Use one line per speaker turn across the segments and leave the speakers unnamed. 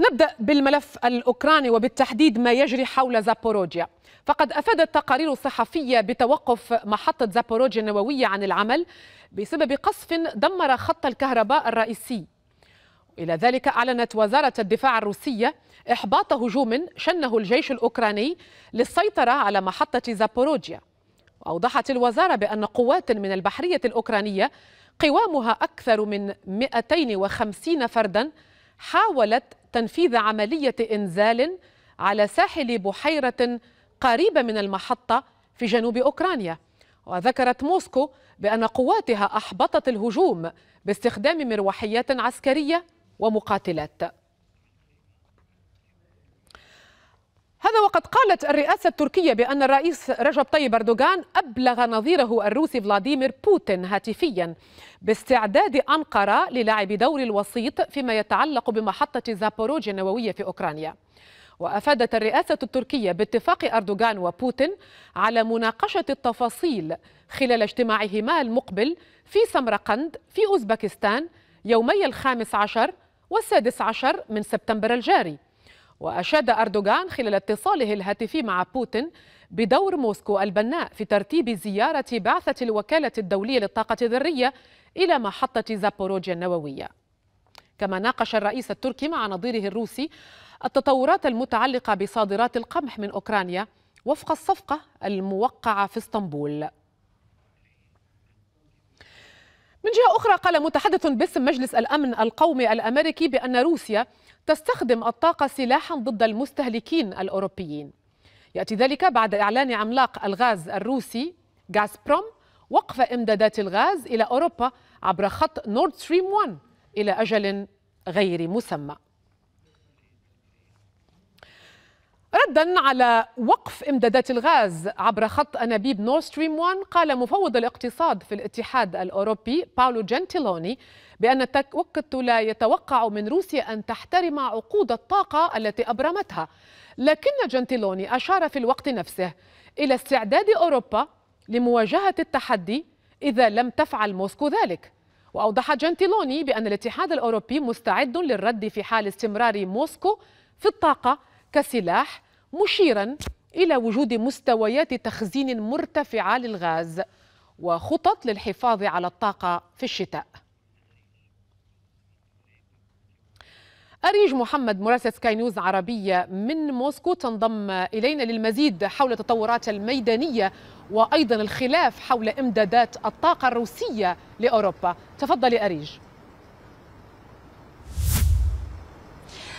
نبدأ بالملف الأوكراني وبالتحديد ما يجري حول زابوروجيا فقد أفادت تقارير صحفية بتوقف محطة زابوروجيا النووية عن العمل بسبب قصف دمر خط الكهرباء الرئيسي إلى ذلك أعلنت وزارة الدفاع الروسية إحباط هجوم شنه الجيش الأوكراني للسيطرة على محطة زابوروجيا وأوضحت الوزارة بأن قوات من البحرية الأوكرانية قوامها أكثر من 250 فرداً حاولت تنفيذ عملية إنزال على ساحل بحيرة قريبة من المحطة في جنوب أوكرانيا وذكرت موسكو بأن قواتها أحبطت الهجوم باستخدام مروحيات عسكرية ومقاتلات وقد قالت الرئاسة التركية بأن الرئيس رجب طيب أردوغان أبلغ نظيره الروسي فلاديمير بوتين هاتفيا باستعداد أنقرة للعب دور الوسيط فيما يتعلق بمحطة زابوروجيا النووية في أوكرانيا وأفادت الرئاسة التركية باتفاق أردوغان وبوتين على مناقشة التفاصيل خلال اجتماعهما المقبل في سمرقند في أوزبكستان يومي الخامس عشر والسادس عشر من سبتمبر الجاري وأشاد أردوغان خلال اتصاله الهاتفي مع بوتين بدور موسكو البناء في ترتيب زيارة بعثة الوكالة الدولية للطاقة الذرية إلى محطة زابوروجيا النووية كما ناقش الرئيس التركي مع نظيره الروسي التطورات المتعلقة بصادرات القمح من أوكرانيا وفق الصفقة الموقعة في اسطنبول من جهة أخرى قال متحدث باسم مجلس الأمن القومي الأمريكي بأن روسيا تستخدم الطاقة سلاحا ضد المستهلكين الأوروبيين يأتي ذلك بعد إعلان عملاق الغاز الروسي غاز بروم وقف إمدادات الغاز إلى أوروبا عبر خط نورد ستريم 1 إلى أجل غير مسمى ردا على وقف امدادات الغاز عبر خط انابيب نور ستريم 1 قال مفوض الاقتصاد في الاتحاد الاوروبي باولو جنتيلوني بان لا يتوقع من روسيا ان تحترم عقود الطاقه التي ابرمتها لكن جنتيلوني اشار في الوقت نفسه الى استعداد اوروبا لمواجهه التحدي اذا لم تفعل موسكو ذلك واوضح جنتيلوني بان الاتحاد الاوروبي مستعد للرد في حال استمرار موسكو في الطاقه كسلاح مشيرا إلى وجود مستويات تخزين مرتفعة للغاز وخطط للحفاظ على الطاقة في الشتاء أريج محمد مراسل سكاي نيوز عربية من موسكو تنضم إلينا للمزيد حول التطورات الميدانية وأيضا الخلاف حول إمدادات الطاقة الروسية لأوروبا
تفضلي أريج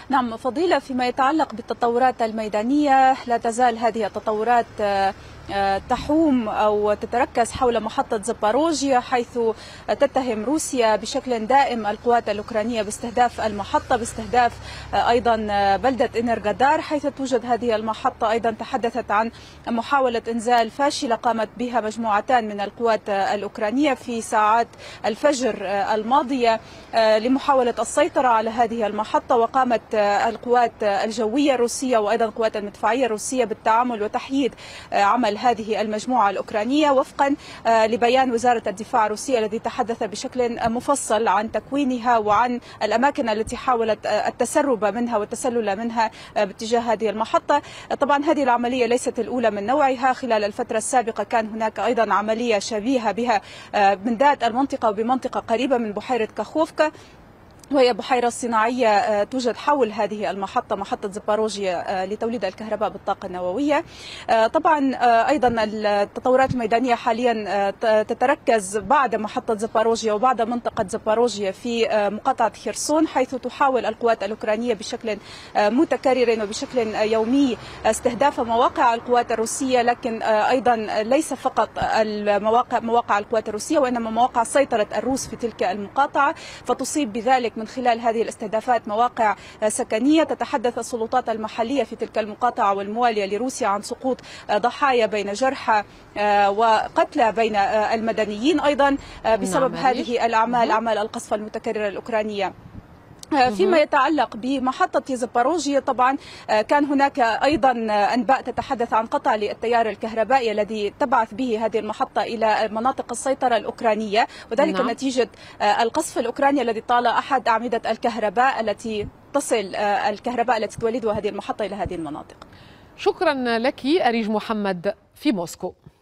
نعم فضيلة فيما يتعلق بالتطورات الميدانية لا تزال هذه التطورات آه، آه، تحوم أو تتركز حول محطة زباروجيا حيث تتهم روسيا بشكل دائم القوات الأوكرانية باستهداف المحطة باستهداف آه، أيضا بلدة إنرغادار حيث توجد هذه المحطة أيضا تحدثت عن محاولة إنزال فاشلة قامت بها مجموعتان من القوات الأوكرانية في ساعات الفجر الماضية لمحاولة السيطرة على هذه المحطة وقامت القوات الجوية الروسية وأيضا القوات المدفعية الروسية بالتعامل وتحييد آه، عمل هذه المجموعة الأوكرانية وفقا آه، لبيان وزارة الدفاع الروسية الذي تحدث بشكل مفصل عن تكوينها وعن الأماكن التي حاولت آه، التسرب منها والتسلل منها باتجاه هذه المحطة طبعا هذه العملية ليست الأولى من نوعها خلال الفترة السابقة كان هناك أيضا عملية شبيهة بها من ذات المنطقة وبمنطقة قريبة من بحيرة كاخوفكا وهي بحيرة صناعية آه، توجد حول هذه المحطة محطة زباروجيا آه، لتوليد الكهرباء بالطاقة النووية آه، طبعا أيضا التطورات الميدانية حاليا تتركز بعد محطة زباروجيا وبعد منطقة زباروجيا في مقاطعة خرسون حيث تحاول القوات الأوكرانية بشكل متكرر وبشكل يومي استهداف مواقع القوات الروسية لكن أيضا ليس فقط المواقع مواقع القوات الروسية وإنما مواقع سيطرة الروس في تلك المقاطعة فتصيب بذلك هناك من خلال هذه الاستهدافات مواقع سكنية تتحدث السلطات المحلية في تلك المقاطعة والموالية لروسيا عن سقوط ضحايا بين جرحى آه، وقتلى بين آه، المدنيين أيضا آه، بسبب نعم، هذه الأعمال أعمال القصف المتكررة الأوكرانية آه، فيما يتعلق بمحطة زباروجيا طبعا آه، كان هناك أيضا آه، أنباء تتحدث عن قطع للتيار الكهربائي الذي تبعث به هذه المحطة إلى مناطق السيطرة الأوكرانية وذلك نعم. نتيجة القصف الأوكراني الذي طال أحد أعمدة الكهرباء التي تصل الكهرباء التي تولدها هذه المحطة إلى هذه المناطق
شكرا لك أريج محمد في موسكو